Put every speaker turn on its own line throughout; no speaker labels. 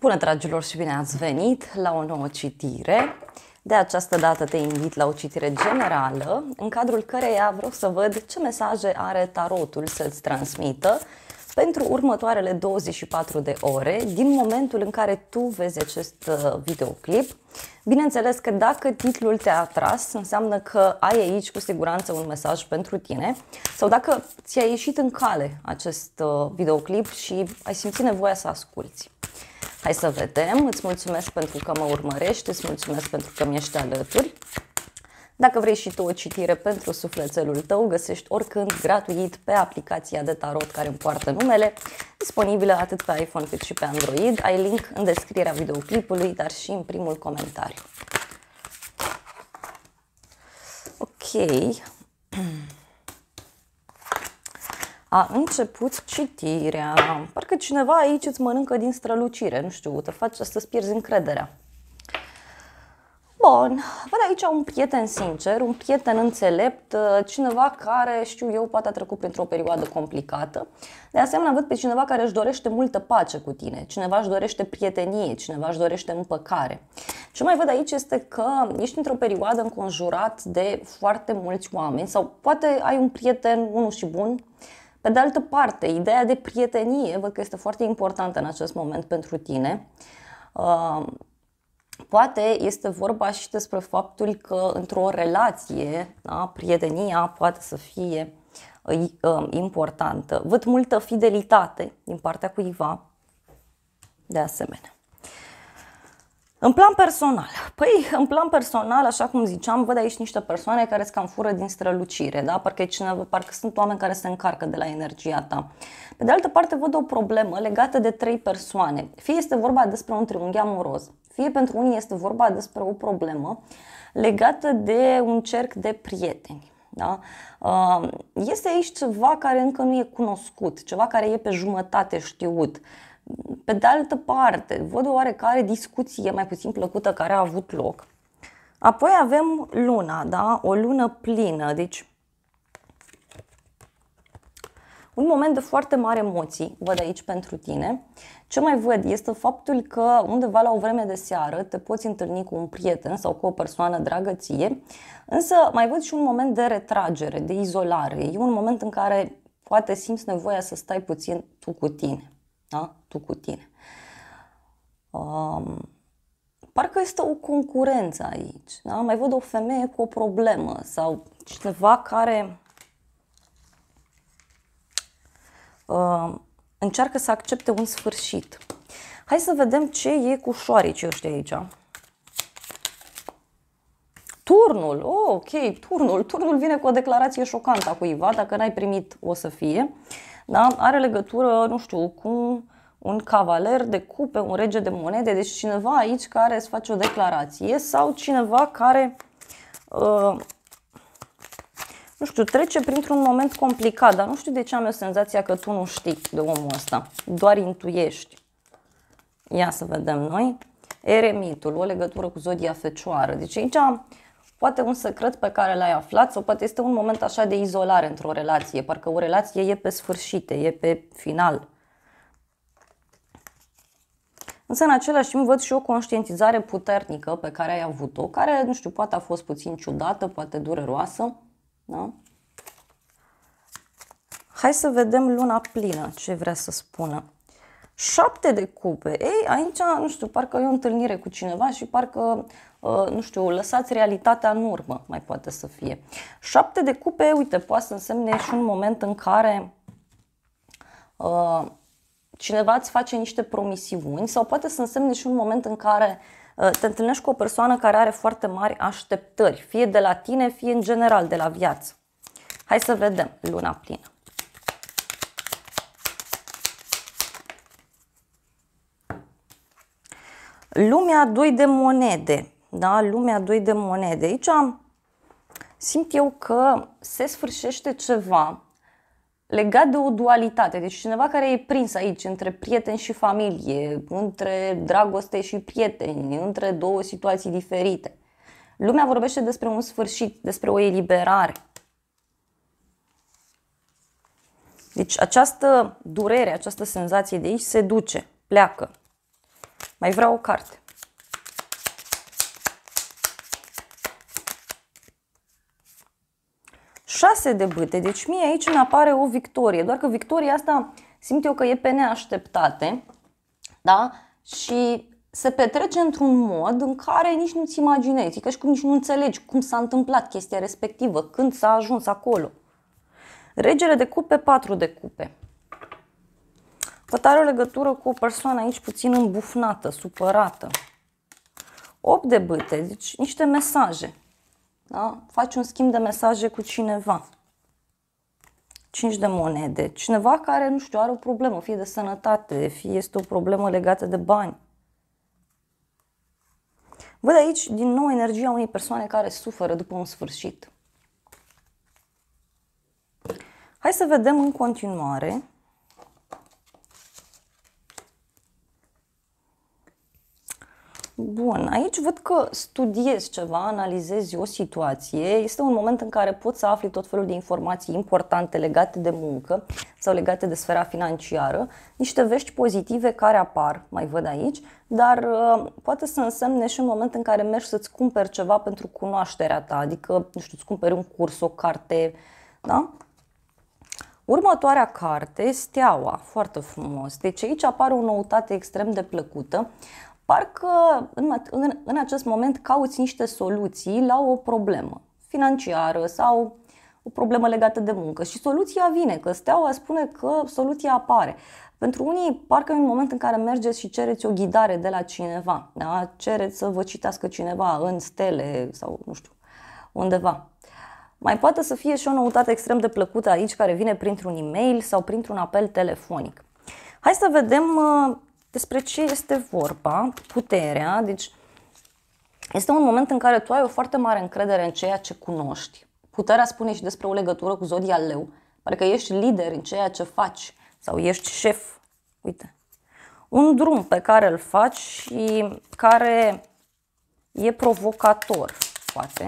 Bună dragilor și bine ați venit la o nouă citire. De această dată te invit la o citire generală, în cadrul căreia vreau să văd ce mesaje are tarotul să-ți transmită pentru următoarele 24 de ore, din momentul în care tu vezi acest uh, videoclip. Bineînțeles că dacă titlul te-a atras, înseamnă că ai aici cu siguranță un mesaj pentru tine sau dacă ți-a ieșit în cale acest uh, videoclip și ai simțit nevoia să asculti. Hai să vedem. Îți mulțumesc pentru că mă urmărești, îți mulțumesc pentru că mi-ești alături. Dacă vrei și tu o citire pentru sufletelul tău, găsești oricând gratuit pe aplicația de tarot care îmi poartă numele, disponibilă atât pe iPhone cât și pe Android. Ai link în descrierea videoclipului, dar și în primul comentariu. Ok. a început citirea. Parcă cineva aici îți mănâncă din strălucire, nu știu, te face să-ți pierzi încrederea. Bun, văd aici un prieten sincer, un prieten înțelept, cineva care, știu eu, poate a trecut printr-o perioadă complicată. De asemenea, văd pe cineva care își dorește multă pace cu tine, cineva își dorește prietenie, cineva își dorește împăcare. Ce mai văd aici este că ești într-o perioadă înconjurat de foarte mulți oameni sau poate ai un prieten, unul și bun, pe de altă parte, ideea de prietenie, văd că este foarte importantă în acest moment pentru tine. Uh, poate este vorba și despre faptul că într-o relație, da, prietenia poate să fie uh, uh, importantă. Văd multă fidelitate din partea cuiva de asemenea. În plan personal, păi în plan personal, așa cum ziceam, văd aici niște persoane care îți cam fură din strălucire, da? Parcă, cineva, parcă sunt oameni care se încarcă de la energia ta. Pe de altă parte, văd o problemă legată de trei persoane. Fie este vorba despre un triunghi amoros, fie pentru unii este vorba despre o problemă legată de un cerc de prieteni. Da? Uh, este aici ceva care încă nu e cunoscut, ceva care e pe jumătate știut pe de altă parte, văd o oarecare discuție mai puțin plăcută care a avut loc. Apoi avem luna, da? O lună plină, deci un moment de foarte mare emoții, văd aici pentru tine. Ce mai văd este faptul că undeva la o vreme de seară te poți întâlni cu un prieten sau cu o persoană dragă ție, însă mai văd și un moment de retragere, de izolare. E un moment în care poate simți nevoia să stai puțin tu cu tine. Da? Tu cu tine. Um, parcă este o concurență aici. Da? Mai văd o femeie cu o problemă sau cineva care um, încearcă să accepte un sfârșit. Hai să vedem ce e cu șoarecii ăștia aici. Turnul, oh, ok, turnul. Turnul vine cu o declarație șocantă a cuiva, dacă n-ai primit o să fie. Uh, da? are legătură, nu știu, cu un cavaler de cupe, un rege de monede, deci cineva aici care îți face o declarație sau cineva care, uh, nu știu, trece printr-un moment complicat, dar nu știu de ce am eu senzația că tu nu știi de omul ăsta, doar intuiești. Ia să vedem noi. Eremitul, o legătură cu zodia fecioară. Deci aici poate un secret pe care l-ai aflat sau poate este un moment așa de izolare într-o relație, parcă o relație e pe sfârșit, e pe final. Însă în același timp văd și o conștientizare puternică pe care ai avut-o, care, nu știu, poate a fost puțin ciudată, poate dureroasă. Da? Hai să vedem luna plină ce vrea să spună șapte de cupe. Ei, aici, nu știu, parcă e o întâlnire cu cineva și parcă, uh, nu știu, lăsați realitatea în urmă, mai poate să fie. Șapte de cupe, uite, poate să însemne și un moment în care uh, cineva îți face niște promisiuni sau poate să însemne și un moment în care uh, te întâlnești cu o persoană care are foarte mari așteptări, fie de la tine, fie în general de la viață. Hai să vedem luna plină. Lumea doi de monede, da? Lumea doi de monede. Aici simt eu că se sfârșește ceva legat de o dualitate. Deci cineva care e prins aici între prieteni și familie, între dragoste și prieteni, între două situații diferite. Lumea vorbește despre un sfârșit, despre o eliberare. Deci această durere, această senzație de aici se duce, pleacă. Mai vreau o carte. Șase de bâte, deci mie aici îmi apare o victorie, doar că victoria asta simt eu că e pe neașteptate, da? Și se petrece într-un mod în care nici nu-ți imaginezi, că și cum nici nu înțelegi cum s-a întâmplat chestia respectivă, când s-a ajuns acolo. Regele de cupe, patru de cupe. Văd are o legătură cu o persoană aici puțin îmbufnată, supărată. 8 de băte, deci niște mesaje. Da? Faci un schimb de mesaje cu cineva. 5 de monede. Cineva care, nu știu, are o problemă, fie de sănătate, fie este o problemă legată de bani. Văd aici, din nou, energia unei persoane care suferă după un sfârșit. Hai să vedem în continuare Bun, aici văd că studiezi ceva, analizezi o situație. Este un moment în care poți să afli tot felul de informații importante legate de muncă sau legate de sfera financiară, niște vești pozitive care apar, mai văd aici, dar uh, poate să însemne și un moment în care mergi să-ți cumperi ceva pentru cunoașterea ta, adică, nu știu, îți cumperi un curs, o carte, da? Următoarea carte, Steaua, foarte frumos. Deci aici apare o noutate extrem de plăcută parcă în, în, în acest moment cauți niște soluții la o problemă financiară sau o problemă legată de muncă și soluția vine, că steaua spune că soluția apare. Pentru unii, parcă în momentul în care mergeți și cereți o ghidare de la cineva, da? cereți să vă citească cineva în stele sau nu știu, undeva. Mai poate să fie și o noutate extrem de plăcută aici care vine printr-un e-mail sau printr-un apel telefonic. Hai să vedem uh, despre ce este vorba, puterea, deci este un moment în care tu ai o foarte mare încredere în ceea ce cunoști. Puterea spune și despre o legătură cu zodia leu, parcă ești lider în ceea ce faci sau ești șef. Uite, un drum pe care îl faci și care e provocator, poate,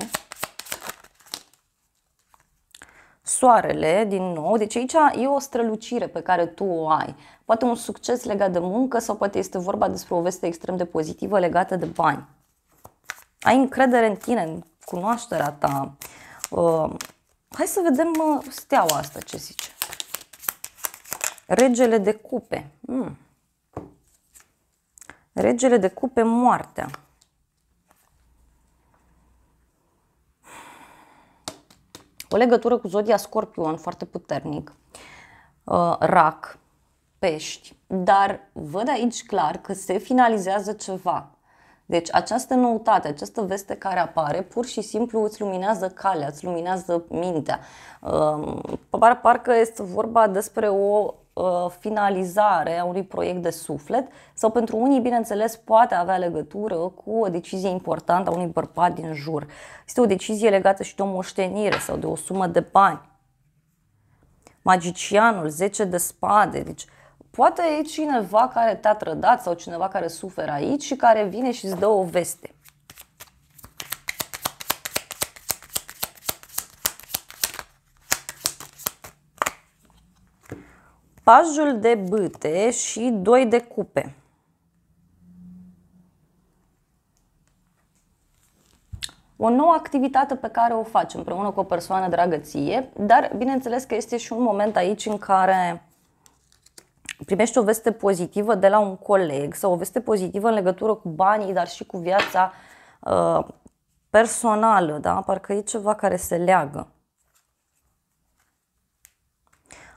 soarele din nou, deci aici e o strălucire pe care tu o ai. Poate un succes legat de muncă sau poate este vorba despre o veste extrem de pozitivă legată de bani. Ai încredere în tine, în cunoașterea ta. Uh, hai să vedem uh, steaua asta ce zice. Regele de cupe. Hmm. Regele de cupe, moartea. o legătură cu zodia scorpion foarte puternic, uh, rac, pești, dar văd aici clar că se finalizează ceva. Deci această noutate, această veste care apare, pur și simplu îți luminează calea, îți luminează mintea. Uh, par, parcă este vorba despre o Uh, finalizare a unui proiect de suflet sau pentru unii, bineînțeles, poate avea legătură cu o decizie importantă a unui bărbat din jur. Este o decizie legată și de o moștenire sau de o sumă de bani. Magicianul, 10 de spade, deci poate e cineva care te-a trădat sau cineva care suferă aici și care vine și îți dă o veste. pajul de bâte și doi de cupe. O nouă activitate pe care o faci împreună cu o persoană dragă ție, dar bineînțeles că este și un moment aici în care primești o veste pozitivă de la un coleg sau o veste pozitivă în legătură cu banii, dar și cu viața uh, personală, da? Parcă e ceva care se leagă.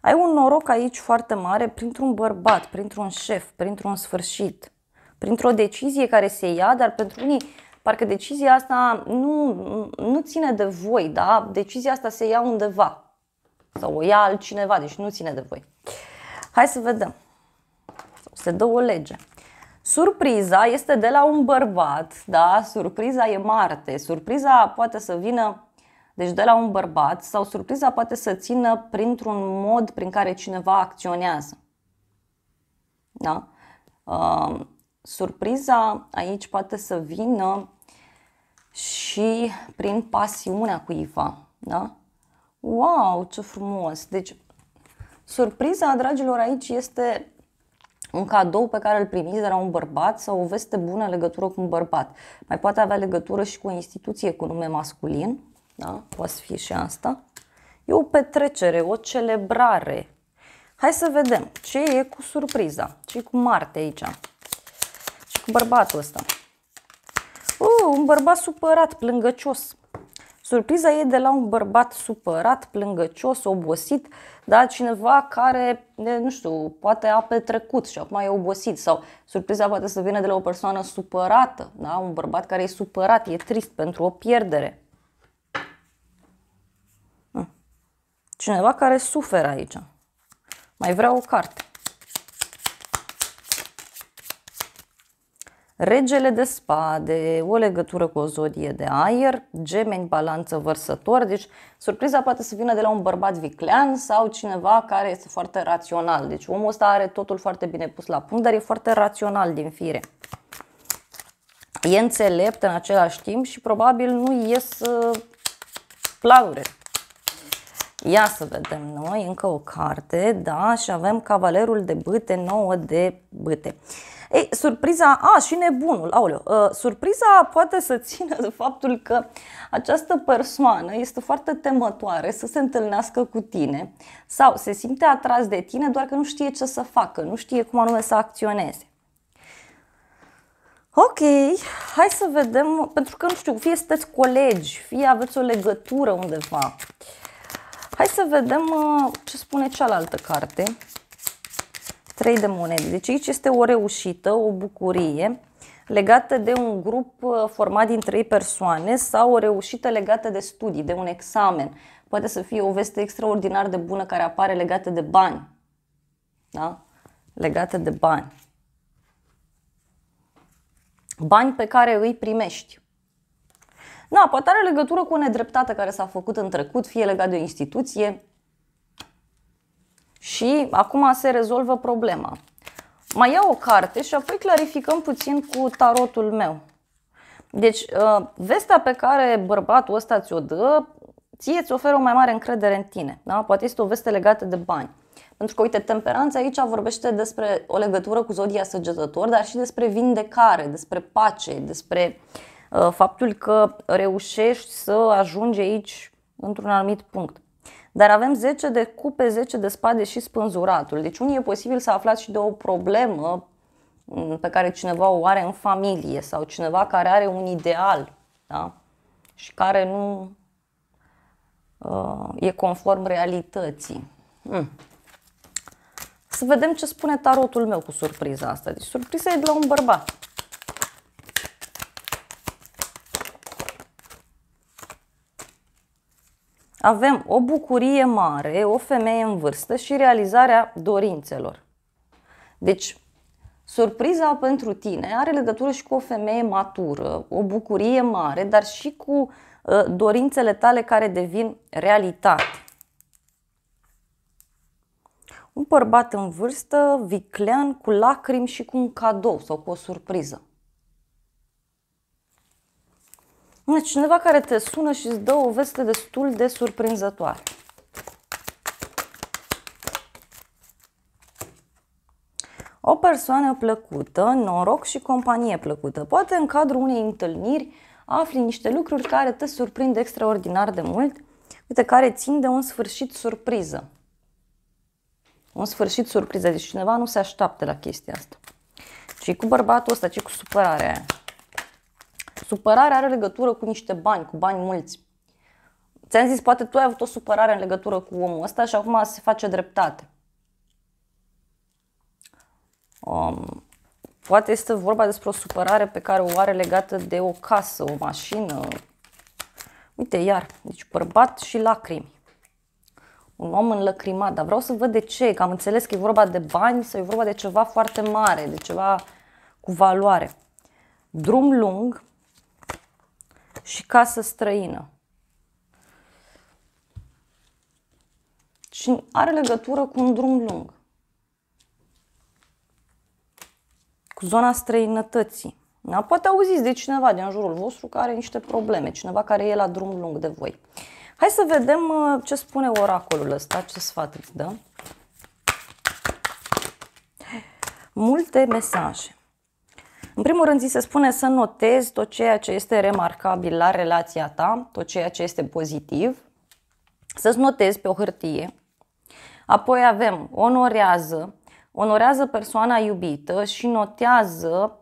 Ai un noroc aici foarte mare printr-un bărbat, printr-un șef, printr-un sfârșit, printr-o decizie care se ia, dar pentru unii parcă decizia asta nu, nu ține de voi, da? Decizia asta se ia undeva sau o ia altcineva, deci nu ține de voi. Hai să vedem. Se dă o lege. Surpriza este de la un bărbat, da? Surpriza e Marte. Surpriza poate să vină deci de la un bărbat sau surpriza poate să țină printr-un mod prin care cineva acționează. Da? Uh, surpriza aici poate să vină și prin pasiunea cuiva. Da? Wow, ce frumos! Deci, surpriza, dragilor, aici este un cadou pe care îl primiți de la un bărbat sau o veste bună legătură cu un bărbat. Mai poate avea legătură și cu o instituție cu nume masculin, da? poate fi și asta, e o petrecere, o celebrare. Hai să vedem ce e cu surpriza, ce e cu Marte aici, ce cu bărbatul ăsta. Uh, un bărbat supărat, plângăcios. Surpriza e de la un bărbat supărat, plângăcios, obosit, da? cineva care, nu știu, poate a petrecut și acum e obosit sau surpriza poate să vină de la o persoană supărată, da? un bărbat care e supărat, e trist pentru o pierdere. Cineva care suferă aici. Mai vreau o carte. Regele de spade, o legătură cu o zodie de aer, gemeni, balanță, vărsător. Deci surpriza poate să vină de la un bărbat viclean sau cineva care este foarte rațional. Deci omul ăsta are totul foarte bine pus la punct, dar e foarte rațional din fire. E înțelept în același timp și probabil nu ies uh, planurile. Ia să vedem noi, încă o carte, da, și avem Cavalerul de bâte, 9 de bâte. Ei, surpriza, a, și nebunul, aoleu, uh, surpriza poate să țină de faptul că această persoană este foarte temătoare să se întâlnească cu tine sau se simte atras de tine doar că nu știe ce să facă, nu știe cum anume să acționeze. Ok, hai să vedem, pentru că nu știu, fie sunteți colegi, fie aveți o legătură undeva. Uh, Hai să vedem uh, ce spune cealaltă carte. Trei de monede. Deci aici este o reușită, o bucurie legată de un grup uh, format din trei persoane sau o reușită legată de studii, de un examen. Poate să fie o veste extraordinar de bună care apare legată de bani. Da? Legată de bani. Bani pe care îi primești. Na, poate are legătură cu o nedreptate care s-a făcut în trecut, fie legat de o instituție. Și acum se rezolvă problema. Mai iau o carte și apoi clarificăm puțin cu tarotul meu. Deci, ă, vestea pe care bărbatul ăsta ți-o dă, ție ți oferă o mai mare încredere în tine. Da? Poate este o veste legată de bani. Pentru că, uite, temperanța aici vorbește despre o legătură cu zodia săgetător, dar și despre vindecare, despre pace, despre uh, Uh, faptul că reușești să ajungi aici într-un anumit punct. Dar avem 10 de cupe, 10 de spade și spânzuratul. Deci unii e posibil să aflați și de o problemă mm, pe care cineva o are în familie sau cineva care are un ideal da? și care nu uh, e conform realității. Hmm. Să vedem ce spune tarotul meu cu surpriza asta. Deci surpriza e de la un bărbat. avem o bucurie mare, o femeie în vârstă și realizarea dorințelor. Deci, surpriza pentru tine are legătură și cu o femeie matură, o bucurie mare, dar și cu uh, dorințele tale care devin realitate. Un bărbat în vârstă, viclean, cu lacrimi și cu un cadou sau cu o surpriză. Mă, cineva care te sună și îți dă o veste destul de surprinzătoare. O persoană plăcută, noroc și companie plăcută. Poate în cadrul unei întâlniri afli niște lucruri care te surprind extraordinar de mult, uite, care țin de un sfârșit surpriză. Un sfârșit surpriză, deci cineva nu se așteaptă la chestia asta. Și cu bărbatul ăsta, ce cu supărarea aia. Exact. Supărarea are legătură cu niște bani, cu bani mulți. Ți-am zis, poate tu ai avut o supărare în legătură cu omul ăsta și acum se face dreptate. Um, poate este vorba despre o supărare pe care o are legată de o casă, o mașină. Uite, iar, deci bărbat și lacrimi. Un om înlăcrimat, dar vreau să văd de ce, că am înțeles că e vorba de bani sau e vorba de ceva foarte mare, de ceva cu valoare. Drum lung, și casă străină. Și are legătură cu un drum lung. Cu zona străinătății. Da? Poate auziți de cineva din jurul vostru care are niște probleme, cineva care e la drum lung de voi. Hai să vedem uh, ce spune oracolul ăsta, ce sfat îți dă. Multe mesaje. În primul rând, ți se spune să notezi tot ceea ce este remarcabil la relația ta, tot ceea ce este pozitiv, să-ți notezi pe o hârtie. Apoi avem onorează, onorează persoana iubită și notează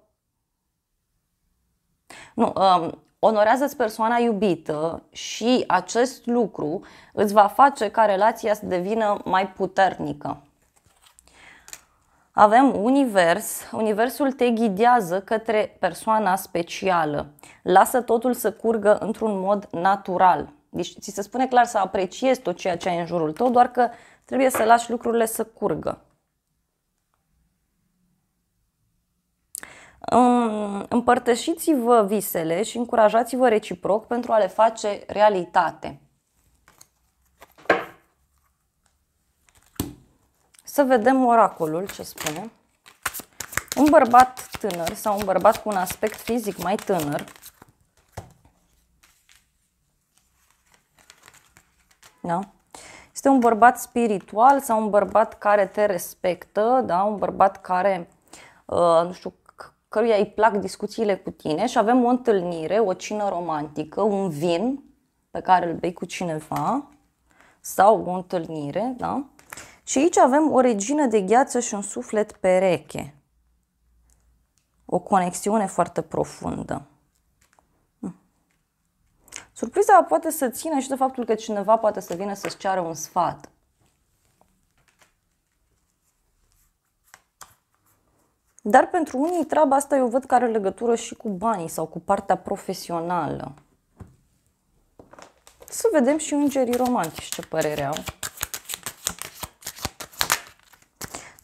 nu, um, onorează-ți persoana iubită și acest lucru îți va face ca relația să devină mai puternică avem univers, universul te ghidează către persoana specială. Lasă totul să curgă într-un mod natural. Deci ți se spune clar să apreciezi tot ceea ce ai în jurul tău, doar că trebuie să lași lucrurile să curgă. Împărtășiți-vă visele și încurajați-vă reciproc pentru a le face realitate. Să vedem oracolul ce spune. Un bărbat tânăr sau un bărbat cu un aspect fizic mai tânăr Da? Este un bărbat spiritual sau un bărbat care te respectă, da? un bărbat care, uh, nu știu, căruia îi plac discuțiile cu tine și avem o întâlnire, o cină romantică, un vin pe care îl bei cu cineva sau o întâlnire, da? Și aici avem o regină de gheață și un suflet pereche. O conexiune foarte profundă. Hm. Surpriza poate să țină și de faptul că cineva poate să vină să-ți ceară un sfat. Dar pentru unii treaba asta eu văd că are legătură și cu banii sau cu partea profesională. Să vedem și îngerii romantici ce părere au.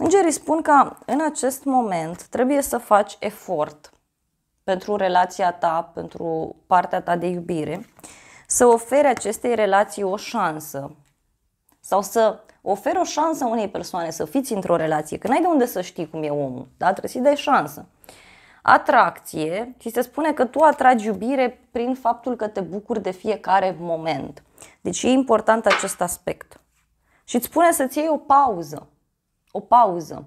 Îngerii spun că în acest moment trebuie să faci efort pentru relația ta, pentru partea ta de iubire, să oferi acestei relații o șansă sau să oferi o șansă unei persoane să fiți într-o relație, că n-ai de unde să știi cum e omul, da? trebuie să-i dai șansă. Atracție, și se spune că tu atragi iubire prin faptul că te bucuri de fiecare moment. Deci e important acest aspect. Și îți spune să-ți iei o pauză o pauză.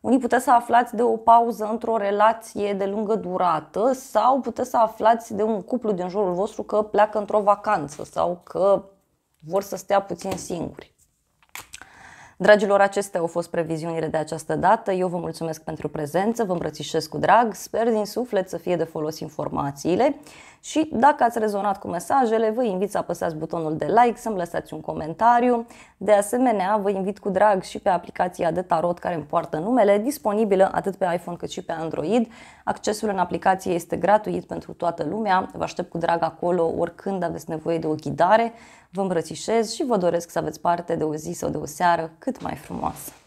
Unii puteți să aflați de o pauză într-o relație de lungă durată sau puteți să aflați de un cuplu din jurul vostru că pleacă într-o vacanță sau că vor să stea puțin singuri. Dragilor, acestea au fost previziunile de această dată. Eu vă mulțumesc pentru prezență, vă îmbrățișez cu drag, sper din suflet să fie de folos informațiile și dacă ați rezonat cu mesajele, vă invit să apăsați butonul de like, să-mi lăsați un comentariu. De asemenea, vă invit cu drag și pe aplicația de tarot care îmi poartă numele, disponibilă atât pe iPhone cât și pe Android. Accesul în aplicație este gratuit pentru toată lumea. Vă aștept cu drag acolo oricând aveți nevoie de o ghidare Vă îmbrățișez și vă doresc să aveți parte de o zi sau de o seară cât mai frumoasă.